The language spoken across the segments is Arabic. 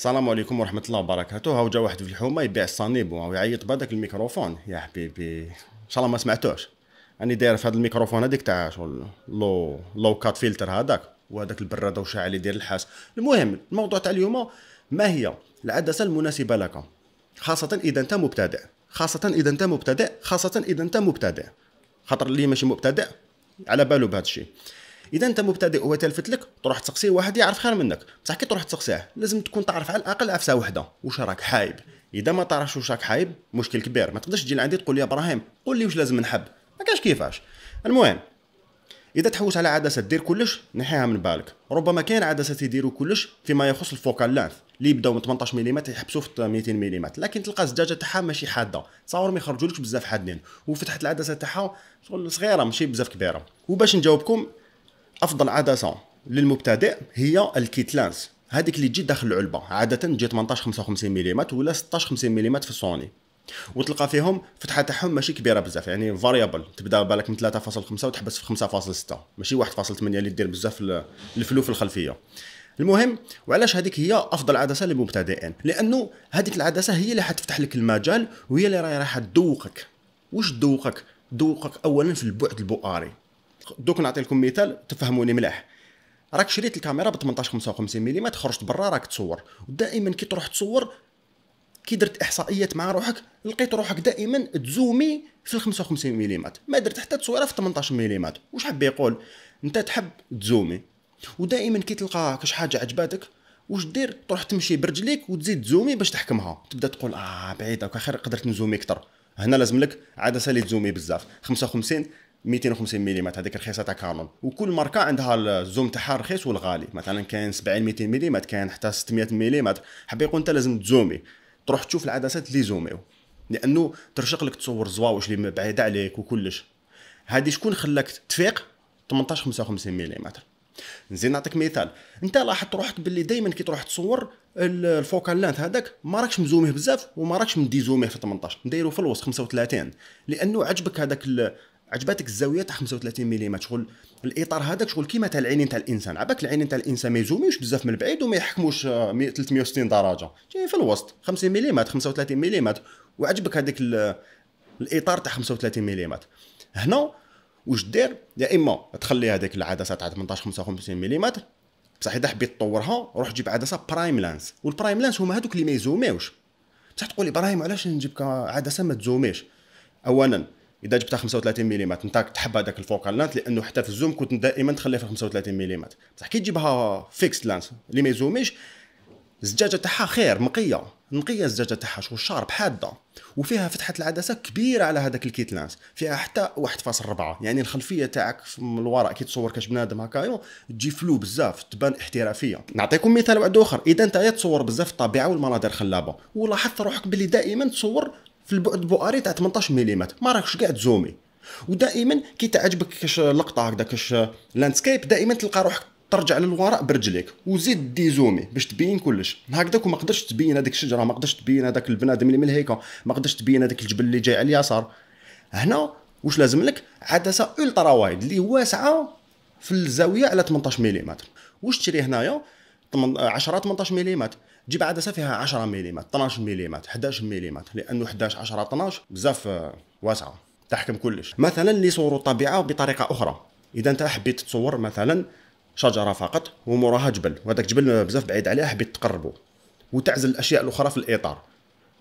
السلام عليكم ورحمه الله وبركاته ها جا واحد في الحومه يبيع الصانيب وهو يعيط بهذاك الميكروفون يا حبيبي ان شاء الله ما سمعتوش راني داير في هذا الميكروفون هذيك تاع شغل لو لو كات فلتر هذاك وهذاك البراده وشاعل يدير الحاس المهم الموضوع تاع اليوم ما هي العدسه المناسبه لك خاصه اذا انت مبتدئ خاصه اذا انت مبتدئ خاصه اذا انت مبتدئ خاطر اللي ماشي مبتدئ على باله بهذا الشيء اذا انت مبتدئ وهو تلفت لك تروح تسقسيه واحد يعرف خير منك بصح كي تروح تسقسيه لازم تكون تعرف على الاقل عفسه وحده واش راك حايب اذا ما تعرفش واش راك حايب مشكل كبير ما تقدرش تجي لعندي تقول لي ابراهيم قول لي واش لازم نحب ما كاش كيفاش المهم اذا تحوس على عدسه دير كلش نحيها من بالك ربما كاين عدسات يديروا كلش فيما يخص الفوكال لانث اللي يبداو من 18 ملم يحبسوا في 200 ملم لكن تلقى الزجاجه تاعها ماشي حاده تصاور ما يخرجولكش بزاف حادين وفتحت العدسه تاعها شغل صغيره ماشي بزاف كبيره وباش نجاوبكم افضل عدسه للمبتدئ هي الكيتلانس هذيك اللي تجي داخل العلبه عاده تجي 18 55 ملم ولا 16 50 ملم في سوني وتلقى فيهم فتحه تاعهم ماشي كبيره بزاف يعني فاريبل تبدا بالك من 3.5 وتحبس في 5.6 ماشي 1.8 اللي دير بزاف الفلو في الخلفيه المهم وعلاش هذيك هي افضل عدسه للمبتدئين لانه هذيك العدسه هي اللي حتفتح لك المجال وهي اللي راح تذوقك واش تذوقك ذوقك اولا في البعد البؤاري دوك نعطي لكم مثال تفهموني مليح راك شريت الكاميرا ب 18 55 ملم خرجت برا راك تصور ودائما كي تروح تصور كي درت احصائيات مع روحك لقيت روحك دائما تزومي في ال 55 ملم ما درت حتى تصويره في 18 ملم واش حاب يقول انت تحب تزومي ودائما كي تلقى كاش حاجه عجباتك واش دير تروح تمشي برجليك وتزيد تزومي باش تحكمها تبدا تقول اه بعيد هكا خير قدرت نزومي اكثر هنا لازم لك عدسه اللي تزومي بزاف 55 250 ملي هذيك رخيصه تاع كانون وكل ماركه عندها الزوم تاعها الرخيص والغالي مثلا كاين 70 200 ملي كاين حتى 600 ملي حبي يقول انت لازم تزومي تروح تشوف العدسات اللي زوميو لانه ترشق لك تصور زواوش اللي بعيده عليك وكلش هذه شكون خلاك تفيق 18 55 ملي نزيد نعطيك مثال انت لاحظت روحك باللي دائما كي تروح تصور الفوكال لانت هذاك ما راكش مزوميه بزاف وما راكش مديزوميه في 18 نديرو في الوسط 35 لانه عجبك هذاك عجباتك الزاويه تاع 35 ملم شغل الاطار هذاك شغل كيما تاع العينين تاع الانسان عباك العينين تاع الانسان ما يزوميوش بزاف من البعيد وما يحكموش 360 آه، درجه جاي في الوسط 50 ملم 35 ملم وعجبك هذاك الاطار تاع 35 ملم هنا واش دير يا اما تخلي هذيك العدسه تاع 18 55 ملم بصح اذا حبيت تطورها روح جيب عدسه برايم لانس والبرايم لانس هما هذوك اللي ما يزوميوش بصح تقول لي ابراهيم علاش نجيب عدسه ما تزوميش اولا اذا جبتها 35 ملم انت تحب هذاك الفوكال لانت لانه حتى في الزوم كنت دائما تخليها في 35 ملم بصح كي تجيبها فيكس لانس اللي ما يزوميش الزجاجه تاعها خير نقيه نقيه الزجاجه تاعها شو شارب حاده وفيها فتحه العدسه كبيره على هذاك الكيت لانس فيها حتى 1.4 يعني الخلفيه تاعك من الوراء كي تصور كاش بنادم هكايو تجي فلو بزاف تبان احترافيه نعطيكم مثال واحد اخر اذا انت تصور بزاف الطبيعه والمناظر خلابه ولاحظت روحك باللي دائما تصور في البعد البؤري تاع 18 ملم ما راكش كاع تزومي ودائما كي تعجبك كاش لقطه هكذا كاش لاندسكيب دائما تلقى روحك ترجع للوراء برجليك وزيد دي زومي باش تبين كلش هكذاك وما قدرتش تبين هذيك الشجره ما قدرتش تبين هذاك البنادم اللي من ما قدرتش تبين هذاك الجبل اللي جاي على اليسار هنا واش لازم لك عدسه الترا وايد اللي واسعه في الزاويه على 18 ملم واش تشري هنايا 10 18 ملم تجيب عدسه فيها 10 ملم 12 ملم 11 ملم لانه 11 10 12 بزاف آه، واسعه تحكم كلش مثلا اللي صوروا الطبيعه بطريقه اخرى اذا انت حبيت تصور مثلا شجره فقط وموراها جبل وهذاك جبل بزاف بعيد عليه حبيت تقربه وتعزل الاشياء الاخرى في الاطار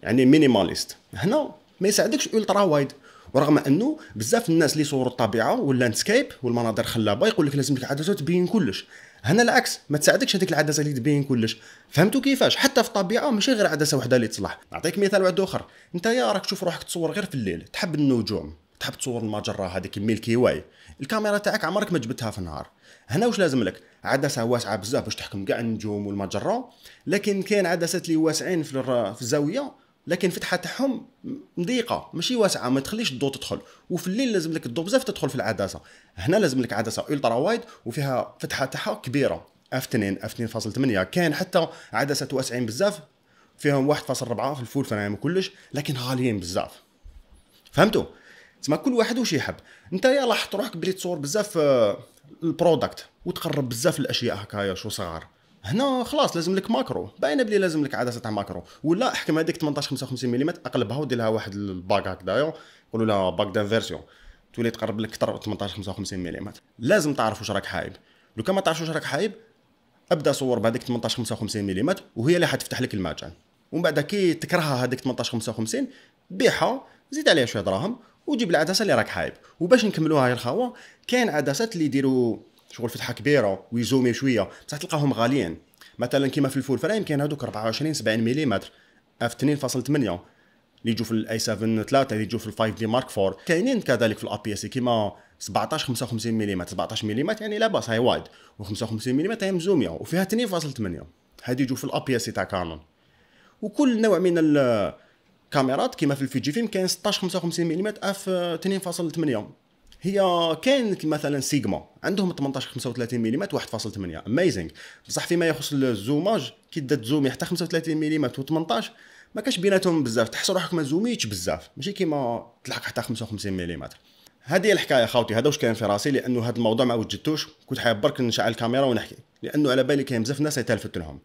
يعني مينيماليست هنا ما يساعدكش الترا وايد ورغم انه بزاف الناس اللي يصوروا الطبيعه واللاندسكيب والمناظر خلابه يقول لك لازم لك العدسه تبين كلش هنا العكس ما تساعدكش هذيك العدسه اللي تبين كلش فهمتوا كيفاش حتى في الطبيعه ماشي غير عدسه وحده اللي تصلح نعطيك مثال واحد اخر انت يا راك تشوف روحك تصور غير في الليل تحب النجوم تحب تصور المجره هذيك الميلكي واي الكاميرا تاعك عمرك ما جبتها في النهار هنا واش لازم لك عدسه واسعه بزاف باش تحكم كاع النجوم والمجره لكن كاين عدسات اللي واسعين في, في الزاويه لكن الفتحه تاعهم ضيقه ماشي واسعه ما تخليش الضوء تدخل وفي الليل لازم لك الضوء بزاف تدخل في العدسه هنا لازم لك عدسه الترا وايد وفيها فتحه تاعها كبيره اف 2 اف 2.8 كاين حتى عدسات واسعين بزاف فيهم 1.4 في الفول فريم كلش لكن غاليين بزاف فهمتوا تسمى كل واحد واش يحب انت يا حط روحك بلي تصور بزاف آه، البرودكت وتقرب بزاف الاشياء هكايا شو صغار هنا خلاص لازم لك ماكرو باينه بلي لازم لك عدسه تاع ماكرو ولا احكم هذيك 18 55 ملم اقلبها ودير لها واحد الباك هكذايا يقولوا لها باك دانفيرسيون تولي تقرب لك اكثر 18 55 ملم لازم تعرف واش راك حايب لو كان ما تعرفش واش راك حايب ابدا صور بهذيك 18 55 ملم وهي اللي حتفتح لك المجال ومن بعد كي تكرهها هذيك 18 55 بيعها زيد عليها شويه دراهم وجيب العدسه اللي راك حايب وباش نكملوها يا الخاوه كاين عدسات اللي يديروا شغل فتحه كبيره ويزومي شويه بصح تلقاهم غاليين مثلا كيما في الفول فريم كاين هذوك 24 70 ملم اف 2.8 اللي يجوا في الاي 7 3 اللي يجوا في ال 5 دي مارك 4 كاينين كذلك في الابي اس كيما 17 55 ملم 17 ملم يعني لاباس هاي وايد و55 ملم هي مزوميه وفيها 2.8 هذه يجوا في الابي اس تاع كانون وكل نوع من الكاميرات كيما في الفيجي فيلم كاين 16 55 ملم اف 2.8 هي كاين مثلا سيجما عندهم 18 35 ملم 1.8 اميزينغ بصح فيما يخص الزوماج كي دات زومي حتى 35 ملم و18 ما كاش بيناتهم بزاف تحس روحك ما زوميتش بزاف ماشي كيما تلحق حتى 55 ملم هذه الحكايه خاوتي هذا واش كاين في راسي لانه هذا الموضوع ما وجدتوش كنت حاب برك نشعل الكاميرا ونحكي لانه على بالي كاين بزاف ناس يتلفت لهم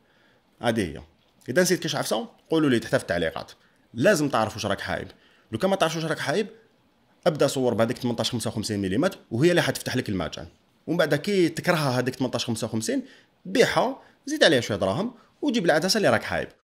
هذه هي اذا نسيت كاش عفسه قولوا لي تحت في التعليقات لازم تعرف واش راك حايب لو كان ما تعرفش واش راك حايب ابدا صور بهذيك 18 55 ملم وهي اللي حتفتح لك المجال ومن بعد كي تكرهها هذيك 18 55 بيعها زيد عليها شويه دراهم وجيب العدسه اللي راك حايب